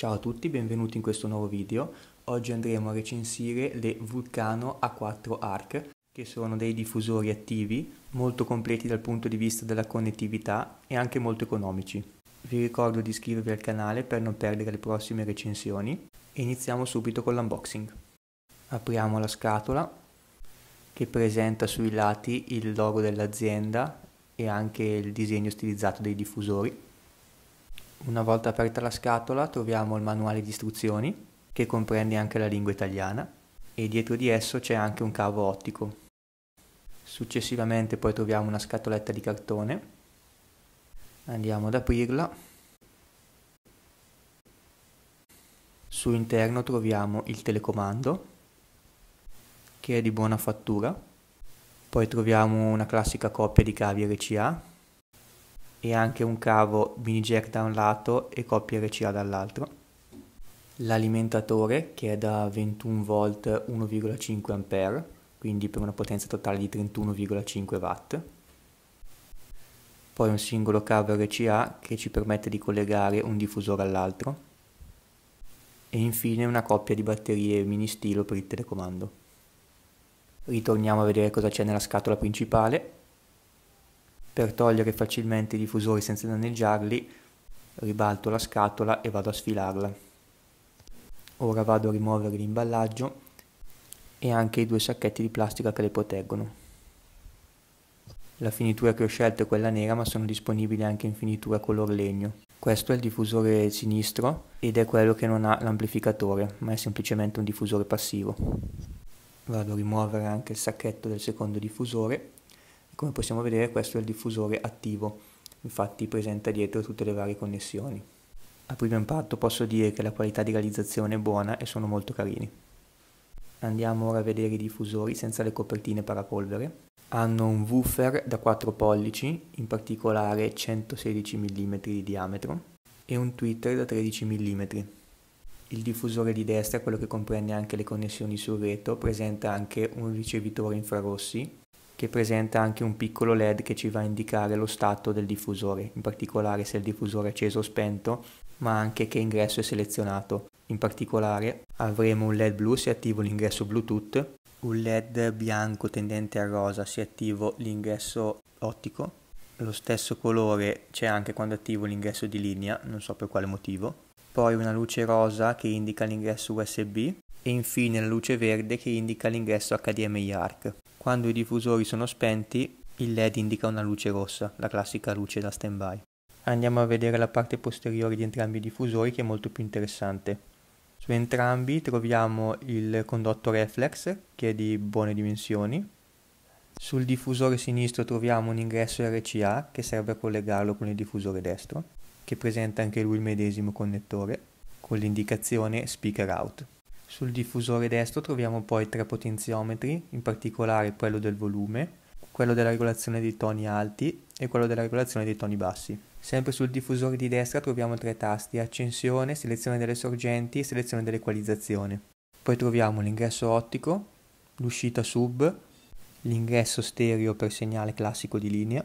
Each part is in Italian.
Ciao a tutti, benvenuti in questo nuovo video. Oggi andremo a recensire le Vulcano A4 ARC, che sono dei diffusori attivi, molto completi dal punto di vista della connettività e anche molto economici. Vi ricordo di iscrivervi al canale per non perdere le prossime recensioni iniziamo subito con l'unboxing. Apriamo la scatola che presenta sui lati il logo dell'azienda e anche il disegno stilizzato dei diffusori una volta aperta la scatola troviamo il manuale di istruzioni, che comprende anche la lingua italiana, e dietro di esso c'è anche un cavo ottico. Successivamente poi troviamo una scatoletta di cartone, andiamo ad aprirla. Sull'interno troviamo il telecomando, che è di buona fattura. Poi troviamo una classica coppia di cavi RCA e anche un cavo mini jack da un lato e coppia RCA dall'altro. L'alimentatore che è da 21 v 1,5 A, quindi per una potenza totale di 31,5 w Poi un singolo cavo RCA che ci permette di collegare un diffusore all'altro. E infine una coppia di batterie mini stilo per il telecomando. Ritorniamo a vedere cosa c'è nella scatola principale per togliere facilmente i diffusori senza danneggiarli, ribalto la scatola e vado a sfilarla. Ora vado a rimuovere l'imballaggio e anche i due sacchetti di plastica che le proteggono. La finitura che ho scelto è quella nera ma sono disponibili anche in finitura color legno. Questo è il diffusore sinistro ed è quello che non ha l'amplificatore ma è semplicemente un diffusore passivo. Vado a rimuovere anche il sacchetto del secondo diffusore come possiamo vedere questo è il diffusore attivo, infatti presenta dietro tutte le varie connessioni. A primo impatto posso dire che la qualità di realizzazione è buona e sono molto carini. Andiamo ora a vedere i diffusori senza le copertine parapolvere. Hanno un woofer da 4 pollici, in particolare 116 mm di diametro, e un tweeter da 13 mm. Il diffusore di destra, quello che comprende anche le connessioni sul retro, presenta anche un ricevitore infrarossi che presenta anche un piccolo LED che ci va a indicare lo stato del diffusore, in particolare se il diffusore è acceso o spento, ma anche che ingresso è selezionato. In particolare avremo un LED blu se attivo l'ingresso Bluetooth, un LED bianco tendente a rosa se attivo l'ingresso ottico, lo stesso colore c'è anche quando attivo l'ingresso di linea, non so per quale motivo, poi una luce rosa che indica l'ingresso USB e infine la luce verde che indica l'ingresso HDMI ARC. Quando i diffusori sono spenti, il LED indica una luce rossa, la classica luce da standby. Andiamo a vedere la parte posteriore di entrambi i diffusori che è molto più interessante. Su entrambi troviamo il condotto reflex che è di buone dimensioni. Sul diffusore sinistro troviamo un ingresso RCA che serve a collegarlo con il diffusore destro, che presenta anche lui il medesimo connettore con l'indicazione speaker out. Sul diffusore destro troviamo poi tre potenziometri, in particolare quello del volume, quello della regolazione dei toni alti e quello della regolazione dei toni bassi. Sempre sul diffusore di destra troviamo tre tasti, accensione, selezione delle sorgenti e selezione dell'equalizzazione. Poi troviamo l'ingresso ottico, l'uscita sub, l'ingresso stereo per segnale classico di linea,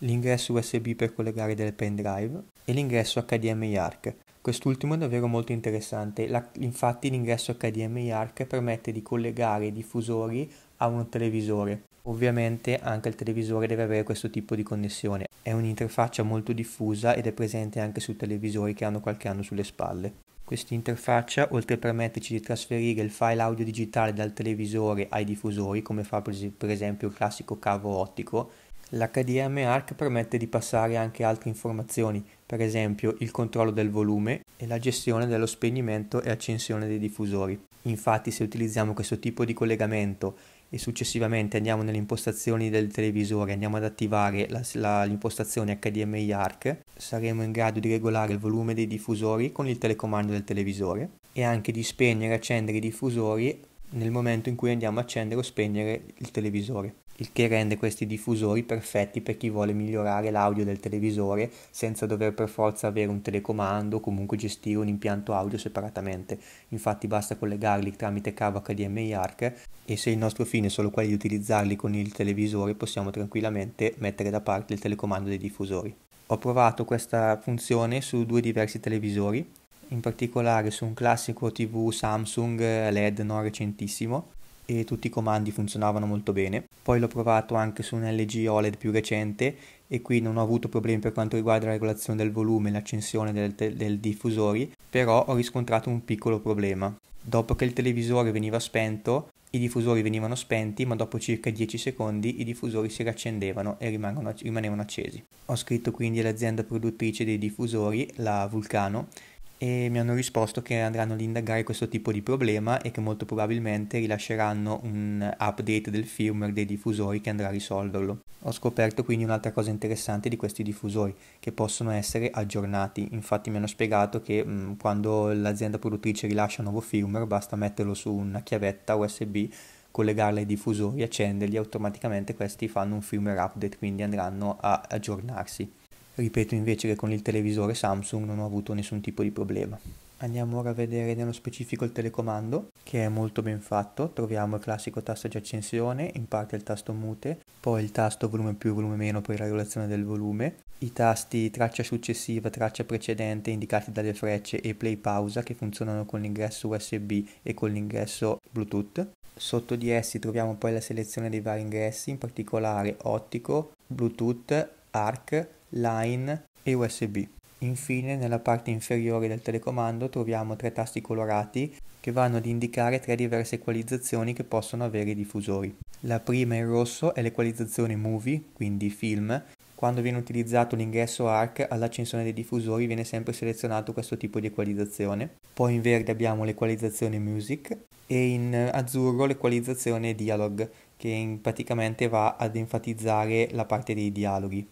l'ingresso USB per collegare delle pendrive e l'ingresso HDMI ARC. Quest'ultimo è davvero molto interessante, La, infatti l'ingresso HDMI ARC permette di collegare i diffusori a un televisore. Ovviamente anche il televisore deve avere questo tipo di connessione. È un'interfaccia molto diffusa ed è presente anche su televisori che hanno qualche anno sulle spalle. Questa interfaccia, oltre a permetterci di trasferire il file audio digitale dal televisore ai diffusori, come fa per esempio il classico cavo ottico, l'HDMI ARC permette di passare anche altre informazioni, per esempio il controllo del volume e la gestione dello spegnimento e accensione dei diffusori. Infatti se utilizziamo questo tipo di collegamento e successivamente andiamo nelle impostazioni del televisore, andiamo ad attivare la, la, l'impostazione HDMI ARC, saremo in grado di regolare il volume dei diffusori con il telecomando del televisore e anche di spegnere e accendere i diffusori nel momento in cui andiamo a accendere o spegnere il televisore il che rende questi diffusori perfetti per chi vuole migliorare l'audio del televisore senza dover per forza avere un telecomando o comunque gestire un impianto audio separatamente. Infatti basta collegarli tramite cavo HDMI ARC e se il nostro fine è solo quello di utilizzarli con il televisore possiamo tranquillamente mettere da parte il telecomando dei diffusori. Ho provato questa funzione su due diversi televisori, in particolare su un classico TV Samsung LED non recentissimo e tutti i comandi funzionavano molto bene. Poi l'ho provato anche su un LG OLED più recente e qui non ho avuto problemi per quanto riguarda la regolazione del volume e l'accensione del, del diffusore, però ho riscontrato un piccolo problema. Dopo che il televisore veniva spento, i diffusori venivano spenti, ma dopo circa 10 secondi i diffusori si riaccendevano e rimanevano accesi. Ho scritto quindi all'azienda produttrice dei diffusori, la Vulcano, e mi hanno risposto che andranno ad indagare questo tipo di problema e che molto probabilmente rilasceranno un update del firmware dei diffusori che andrà a risolverlo. Ho scoperto quindi un'altra cosa interessante di questi diffusori, che possono essere aggiornati. Infatti mi hanno spiegato che mh, mm, quando l'azienda produttrice rilascia un nuovo firmware basta metterlo su una chiavetta USB collegarla ai diffusori, accenderli, e automaticamente questi fanno un firmware update, quindi andranno a aggiornarsi. Ripeto invece che con il televisore Samsung non ho avuto nessun tipo di problema. Andiamo ora a vedere nello specifico il telecomando, che è molto ben fatto. Troviamo il classico tasto di accensione, in parte il tasto mute, poi il tasto volume più volume meno per la regolazione del volume, i tasti traccia successiva, traccia precedente indicati dalle frecce e play pausa che funzionano con l'ingresso USB e con l'ingresso Bluetooth. Sotto di essi troviamo poi la selezione dei vari ingressi, in particolare ottico, Bluetooth, ARC, line e USB. Infine nella parte inferiore del telecomando troviamo tre tasti colorati che vanno ad indicare tre diverse equalizzazioni che possono avere i diffusori. La prima in rosso è l'equalizzazione movie, quindi film. Quando viene utilizzato l'ingresso ARC all'accensione dei diffusori viene sempre selezionato questo tipo di equalizzazione. Poi in verde abbiamo l'equalizzazione music e in azzurro l'equalizzazione dialog che praticamente va ad enfatizzare la parte dei dialoghi.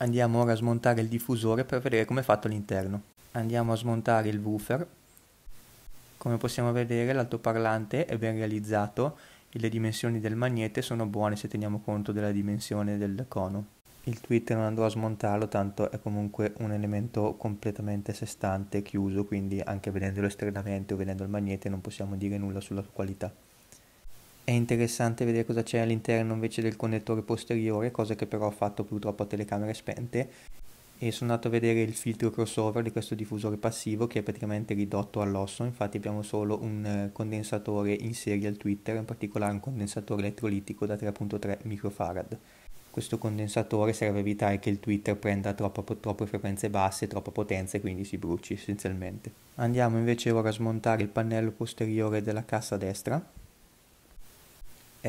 Andiamo ora a smontare il diffusore per vedere come è fatto all'interno. Andiamo a smontare il woofer. Come possiamo vedere l'altoparlante è ben realizzato e le dimensioni del magnete sono buone se teniamo conto della dimensione del cono. Il tweet non andrò a smontarlo, tanto è comunque un elemento completamente a sé stante, chiuso, quindi anche vedendolo esternamente o vedendo il magnete non possiamo dire nulla sulla qualità. È interessante vedere cosa c'è all'interno invece del connettore posteriore, cosa che però ho fatto purtroppo a telecamere spente. E sono andato a vedere il filtro crossover di questo diffusore passivo che è praticamente ridotto all'osso, infatti abbiamo solo un eh, condensatore in serie al Twitter, in particolare un condensatore elettrolitico da 3.3 microfarad questo condensatore serve a evitare che il Twitter prenda troppo, troppe frequenze basse, troppa potenza e quindi si bruci essenzialmente. Andiamo invece ora a smontare il pannello posteriore della cassa destra.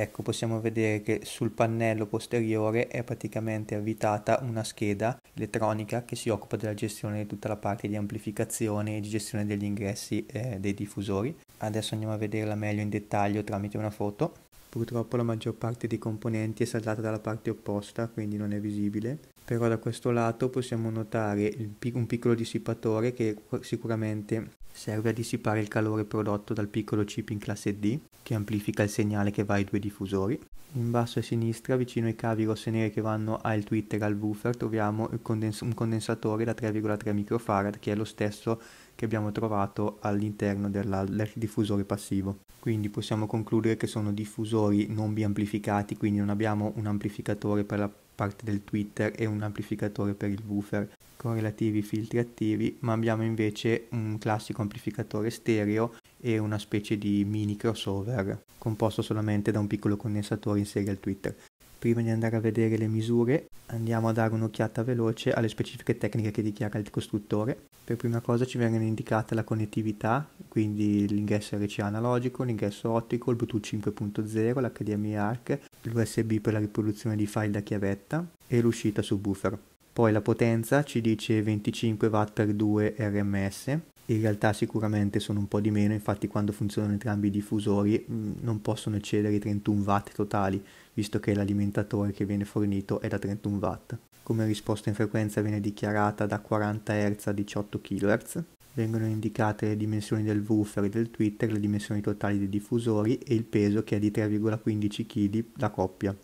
Ecco, possiamo vedere che sul pannello posteriore è praticamente avvitata una scheda elettronica che si occupa della gestione di tutta la parte di amplificazione e di gestione degli ingressi eh, dei diffusori. Adesso andiamo a vederla meglio in dettaglio tramite una foto. Purtroppo la maggior parte dei componenti è saldata dalla parte opposta, quindi non è visibile, però da questo lato possiamo notare un piccolo dissipatore che sicuramente serve a dissipare il calore prodotto dal piccolo chip in classe D, che amplifica il segnale che va ai due diffusori. In basso a sinistra, vicino ai cavi rosso e neri che vanno al Twitter e al woofer, troviamo condens un condensatore da 3,3 microfarad, che è lo stesso che abbiamo trovato all'interno del diffusore passivo. Quindi possiamo concludere che sono diffusori non biamplificati, quindi non abbiamo un amplificatore per la parte del Twitter e un amplificatore per il woofer con relativi filtri attivi, ma abbiamo invece un classico amplificatore stereo e una specie di mini crossover composto solamente da un piccolo condensatore in serie al Twitter. Prima di andare a vedere le misure, andiamo a dare un'occhiata veloce alle specifiche tecniche che dichiara il costruttore. Per prima cosa ci vengono indicate la connettività, quindi l'ingresso RCA analogico, l'ingresso ottico, il Bluetooth 5.0, l'HDMI ARC, l'USB per la riproduzione di file da chiavetta e l'uscita su buffer. Poi la potenza ci dice 25 watt per 2 RMS, in realtà sicuramente sono un po' di meno, infatti quando funzionano entrambi i diffusori mm, non possono eccedere i 31 watt totali, visto che l'alimentatore che viene fornito è da 31 watt. Come risposta in frequenza viene dichiarata da 40 Hz a 18 kHz. Vengono indicate le dimensioni del woofer e del Twitter, le dimensioni totali dei diffusori e il peso che è di 3,15 kg la coppia.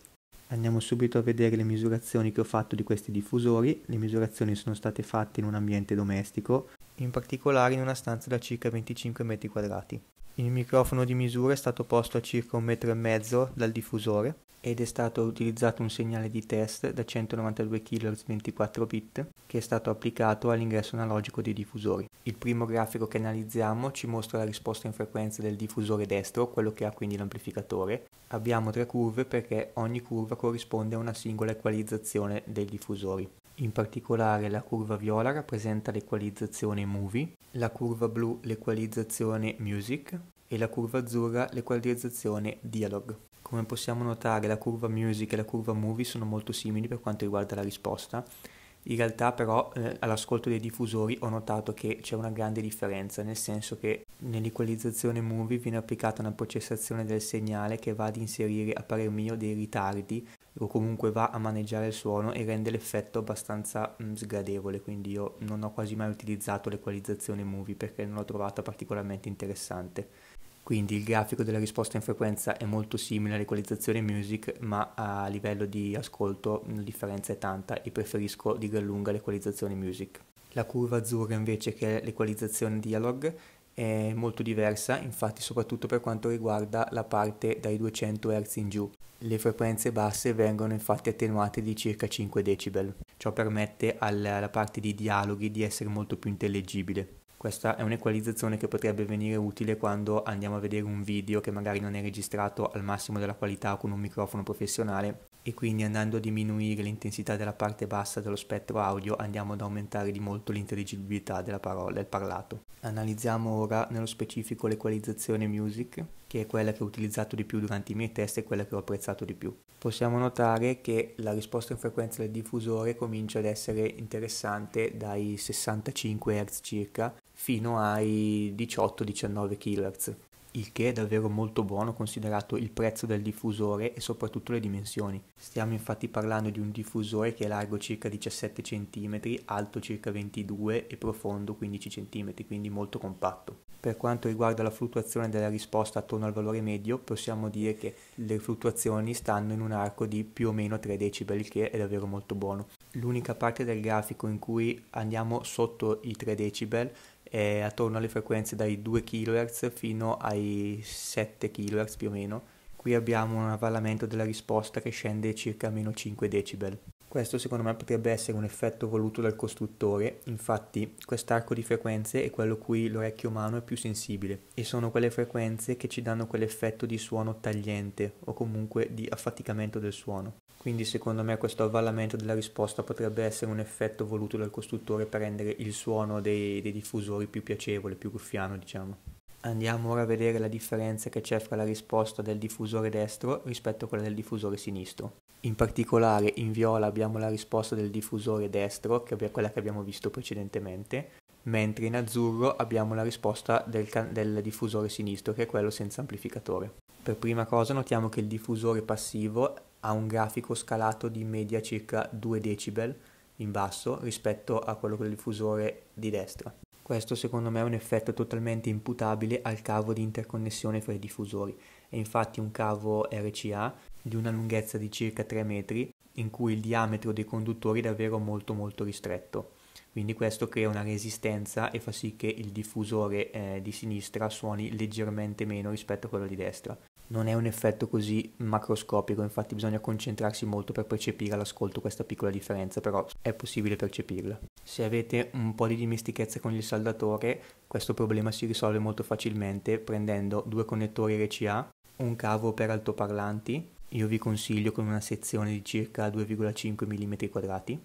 Andiamo subito a vedere le misurazioni che ho fatto di questi diffusori. Le misurazioni sono state fatte in un ambiente domestico, in particolare in una stanza da circa 25 metri quadrati. Il microfono di misura è stato posto a circa un metro e mezzo dal diffusore ed è stato utilizzato un segnale di test da 192 kHz 24 bit che è stato applicato all'ingresso analogico dei diffusori. Il primo grafico che analizziamo ci mostra la risposta in frequenza del diffusore destro, quello che ha quindi l'amplificatore. Abbiamo tre curve perché ogni curva corrisponde a una singola equalizzazione dei diffusori. In particolare la curva viola rappresenta l'equalizzazione movie, la curva blu l'equalizzazione music e la curva azzurra l'equalizzazione dialog. Come possiamo notare la curva music e la curva movie sono molto simili per quanto riguarda la risposta, in realtà però eh, all'ascolto dei diffusori ho notato che c'è una grande differenza, nel senso che nell'equalizzazione movie viene applicata una processazione del segnale che va ad inserire a parer mio dei ritardi o comunque va a maneggiare il suono e rende l'effetto abbastanza mh, mm, sgradevole, quindi io non ho quasi mai utilizzato l'equalizzazione movie perché non l'ho trovata particolarmente interessante quindi il grafico della risposta in frequenza è molto simile all'equalizzazione music, ma a livello di ascolto la differenza è tanta e preferisco di gran lunga l'equalizzazione music. La curva azzurra invece che è l'equalizzazione dialog è molto diversa, infatti soprattutto per quanto riguarda la parte dai 200 Hz in giù. Le frequenze basse vengono infatti attenuate di circa 5 decibel. Ciò permette alla parte di dialoghi di essere molto più intellegibile. Questa è un'equalizzazione che potrebbe venire utile quando andiamo a vedere un video che magari non è registrato al massimo della qualità con un microfono professionale e quindi andando a diminuire l'intensità della parte bassa dello spettro audio andiamo ad aumentare di molto l'intelligibilità della parola, il parlato. Analizziamo ora nello specifico l'equalizzazione music, che è quella che ho utilizzato di più durante i miei test e quella che ho apprezzato di più. Possiamo notare che la risposta in frequenza del diffusore comincia ad essere interessante dai 65 Hz circa fino ai 18-19 kHz, il che è davvero molto buono considerato il prezzo del diffusore e soprattutto le dimensioni. Stiamo infatti parlando di un diffusore che è largo circa 17 cm, alto circa 22 e profondo 15 cm, quindi molto compatto. Per quanto riguarda la fluttuazione della risposta attorno al valore medio, possiamo dire che le fluttuazioni stanno in un arco di più o meno 3 decibel, il che è davvero molto buono. L'unica parte del grafico in cui andiamo sotto i 3 decibel eh, attorno alle frequenze dai 2 kHz fino ai 7 kHz più o meno. Qui abbiamo un avvallamento della risposta che scende circa a meno 5 decibel. Questo secondo me potrebbe essere un effetto voluto dal costruttore, infatti quest'arco di frequenze è quello cui l'orecchio umano è più sensibile e sono quelle frequenze che ci danno quell'effetto di suono tagliente o comunque di affaticamento del suono. Quindi secondo me questo avvallamento della risposta potrebbe essere un effetto voluto dal costruttore per rendere il suono dei, dei diffusori più piacevole, più ruffiano diciamo. Andiamo ora a vedere la differenza che c'è fra la risposta del diffusore destro rispetto a quella del diffusore sinistro. In particolare in viola abbiamo la risposta del diffusore destro, che è quella che abbiamo visto precedentemente, mentre in azzurro abbiamo la risposta del, can- del diffusore sinistro, che è quello senza amplificatore. Per prima cosa notiamo che il diffusore passivo ha un grafico scalato di media circa 2 decibel in basso rispetto a quello del diffusore di destra. Questo secondo me è un effetto totalmente imputabile al cavo di interconnessione fra i diffusori. È infatti un cavo RCA di una lunghezza di circa 3 metri in cui il diametro dei conduttori è davvero molto molto ristretto. Quindi questo crea una resistenza e fa sì che il diffusore eh, di sinistra suoni leggermente meno rispetto a quello di destra non è un effetto così macroscopico, infatti bisogna concentrarsi molto per percepire all'ascolto questa piccola differenza, però è possibile percepirla. Se avete un po' di dimestichezza con il saldatore, questo problema si risolve molto facilmente prendendo due connettori RCA, un cavo per altoparlanti, io vi consiglio con una sezione di circa 2,5 mm2,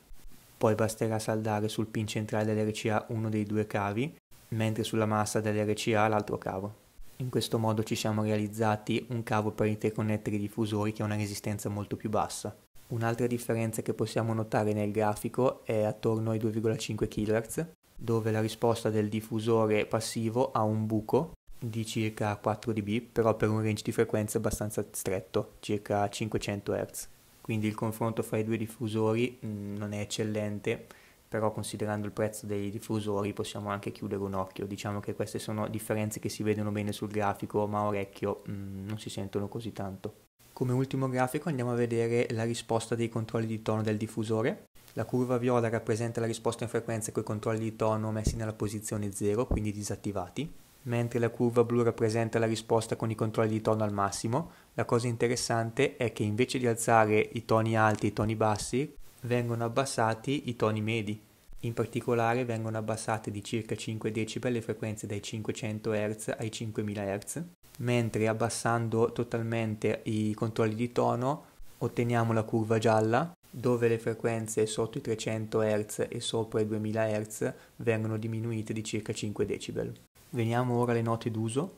poi basterà saldare sul pin centrale dell'RCA uno dei due cavi, mentre sulla massa dell'RCA l'altro cavo. In questo modo ci siamo realizzati un cavo per interconnettere i diffusori che ha una resistenza molto più bassa. Un'altra differenza che possiamo notare nel grafico è attorno ai 2,5 kHz, dove la risposta del diffusore passivo ha un buco di circa 4 dB, però per un range di frequenza abbastanza stretto, circa 500 Hz. Quindi il confronto fra i due diffusori mm, non è eccellente, però considerando il prezzo dei diffusori possiamo anche chiudere un occhio, diciamo che queste sono differenze che si vedono bene sul grafico, ma a orecchio mh, mm, non si sentono così tanto. Come ultimo grafico andiamo a vedere la risposta dei controlli di tono del diffusore. La curva viola rappresenta la risposta in frequenza con i controlli di tono messi nella posizione 0, quindi disattivati, mentre la curva blu rappresenta la risposta con i controlli di tono al massimo. La cosa interessante è che invece di alzare i toni alti e i toni bassi, vengono abbassati i toni medi. In particolare vengono abbassate di circa 5 decibel le frequenze dai 500 Hz ai 5000 Hz, mentre abbassando totalmente i controlli di tono otteniamo la curva gialla dove le frequenze sotto i 300 Hz e sopra i 2000 Hz vengono diminuite di circa 5 decibel. Veniamo ora alle note d'uso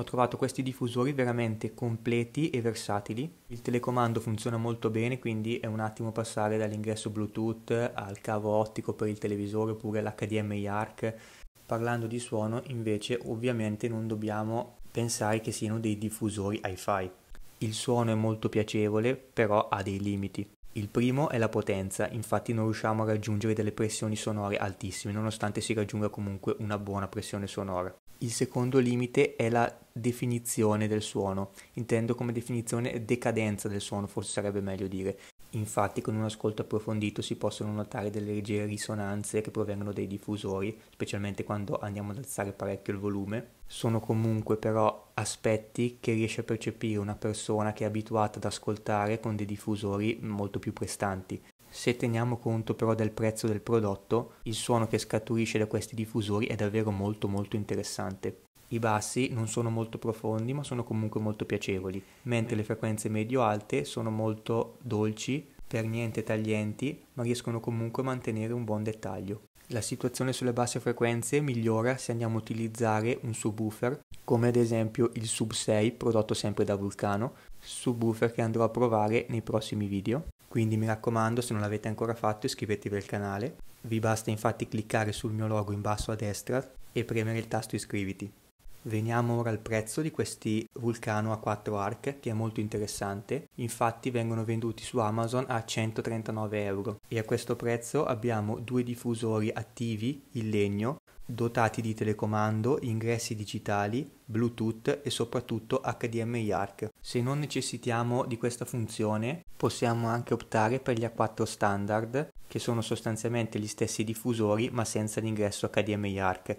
ho trovato questi diffusori veramente completi e versatili. Il telecomando funziona molto bene, quindi è un attimo passare dall'ingresso Bluetooth al cavo ottico per il televisore oppure l'HDMI ARC. Parlando di suono, invece, ovviamente non dobbiamo pensare che siano dei diffusori hi-fi. Il suono è molto piacevole, però ha dei limiti. Il primo è la potenza, infatti non riusciamo a raggiungere delle pressioni sonore altissime, nonostante si raggiunga comunque una buona pressione sonora. Il secondo limite è la definizione del suono, intendo come definizione decadenza del suono, forse sarebbe meglio dire, Infatti con un ascolto approfondito si possono notare delle leggere risonanze che provengono dai diffusori, specialmente quando andiamo ad alzare parecchio il volume. Sono comunque però aspetti che riesce a percepire una persona che è abituata ad ascoltare con dei diffusori molto più prestanti. Se teniamo conto però del prezzo del prodotto, il suono che scaturisce da questi diffusori è davvero molto molto interessante. I bassi non sono molto profondi ma sono comunque molto piacevoli, mentre le frequenze medio-alte sono molto dolci, per niente taglienti, ma riescono comunque a mantenere un buon dettaglio. La situazione sulle basse frequenze migliora se andiamo a utilizzare un subwoofer, come ad esempio il Sub 6 prodotto sempre da Vulcano, subwoofer che andrò a provare nei prossimi video. Quindi mi raccomando, se non l'avete ancora fatto, iscrivetevi al canale. Vi basta infatti cliccare sul mio logo in basso a destra e premere il tasto iscriviti. Veniamo ora al prezzo di questi Vulcano a 4 arc che è molto interessante, infatti vengono venduti su Amazon a 139 euro e a questo prezzo abbiamo due diffusori attivi in legno dotati di telecomando, ingressi digitali, Bluetooth e soprattutto HDMI ARC. Se non necessitiamo di questa funzione, possiamo anche optare per gli A4 standard, che sono sostanzialmente gli stessi diffusori ma senza l'ingresso HDMI ARC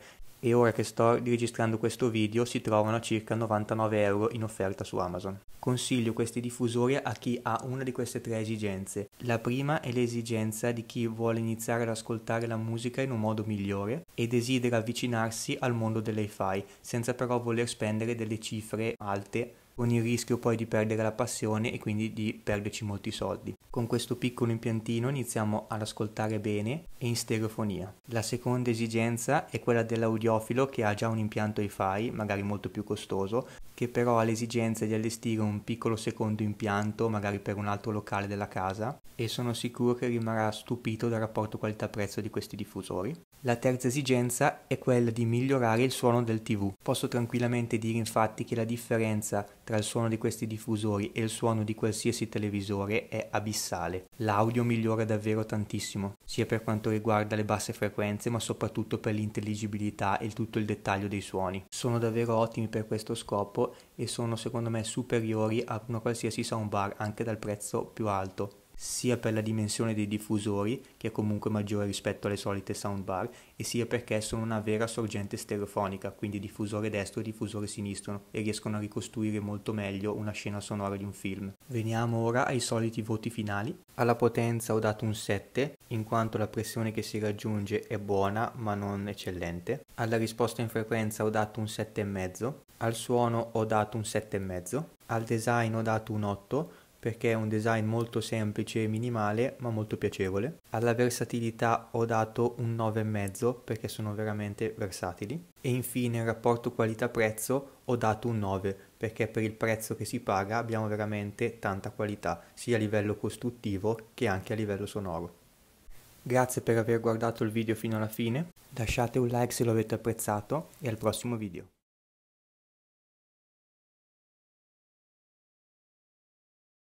e ora che sto registrando questo video si trovano a circa 99 euro in offerta su Amazon. Consiglio questi diffusori a chi ha una di queste tre esigenze. La prima è l'esigenza di chi vuole iniziare ad ascoltare la musica in un modo migliore e desidera avvicinarsi al mondo dell'hi-fi senza però voler spendere delle cifre alte con il rischio poi di perdere la passione e quindi di perderci molti soldi. Con questo piccolo impiantino iniziamo ad ascoltare bene e in stereofonia. La seconda esigenza è quella dell'audiofilo che ha già un impianto hi-fi, magari molto più costoso, che però ha l'esigenza di allestire un piccolo secondo impianto, magari per un altro locale della casa, e sono sicuro che rimarrà stupito dal rapporto qualità-prezzo di questi diffusori. La terza esigenza è quella di migliorare il suono del TV. Posso tranquillamente dire infatti che la differenza tra il suono di questi diffusori e il suono di qualsiasi televisore è abissale. L'audio migliora davvero tantissimo, sia per quanto riguarda le basse frequenze ma soprattutto per l'intelligibilità e tutto il dettaglio dei suoni. Sono davvero ottimi per questo scopo e sono secondo me superiori a una qualsiasi soundbar anche dal prezzo più alto sia per la dimensione dei diffusori, che è comunque maggiore rispetto alle solite soundbar, e sia perché sono una vera sorgente stereofonica, quindi diffusore destro e diffusore sinistro, e riescono a ricostruire molto meglio una scena sonora di un film. Veniamo ora ai soliti voti finali. Alla potenza ho dato un 7, in quanto la pressione che si raggiunge è buona ma non eccellente. Alla risposta in frequenza ho dato un 7,5, al suono ho dato un 7,5, al design ho dato un 8, perché è un design molto semplice e minimale ma molto piacevole. Alla versatilità ho dato un 9,5 perché sono veramente versatili. E infine il rapporto qualità-prezzo ho dato un 9 perché per il prezzo che si paga abbiamo veramente tanta qualità sia a livello costruttivo che anche a livello sonoro. Grazie per aver guardato il video fino alla fine, lasciate un like se lo avete apprezzato e al prossimo video.